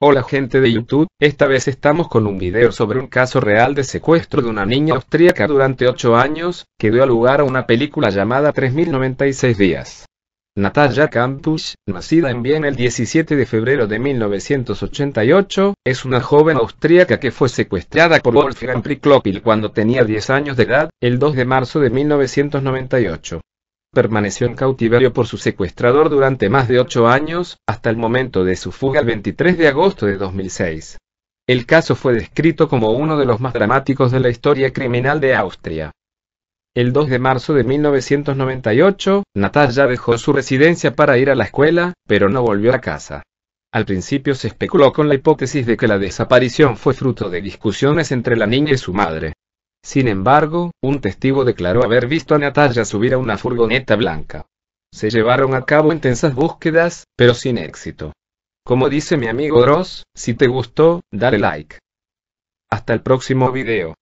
Hola gente de YouTube, esta vez estamos con un video sobre un caso real de secuestro de una niña austríaca durante 8 años, que dio lugar a una película llamada 3096 días. Natalia Campus, nacida en Viena el 17 de febrero de 1988, es una joven austríaca que fue secuestrada por Wolfgang Priklopil cuando tenía 10 años de edad, el 2 de marzo de 1998 permaneció en cautiverio por su secuestrador durante más de ocho años, hasta el momento de su fuga el 23 de agosto de 2006. El caso fue descrito como uno de los más dramáticos de la historia criminal de Austria. El 2 de marzo de 1998, Natalia dejó su residencia para ir a la escuela, pero no volvió a casa. Al principio se especuló con la hipótesis de que la desaparición fue fruto de discusiones entre la niña y su madre. Sin embargo, un testigo declaró haber visto a Natalia subir a una furgoneta blanca. Se llevaron a cabo intensas búsquedas, pero sin éxito. Como dice mi amigo Ross, si te gustó, dale like. Hasta el próximo video.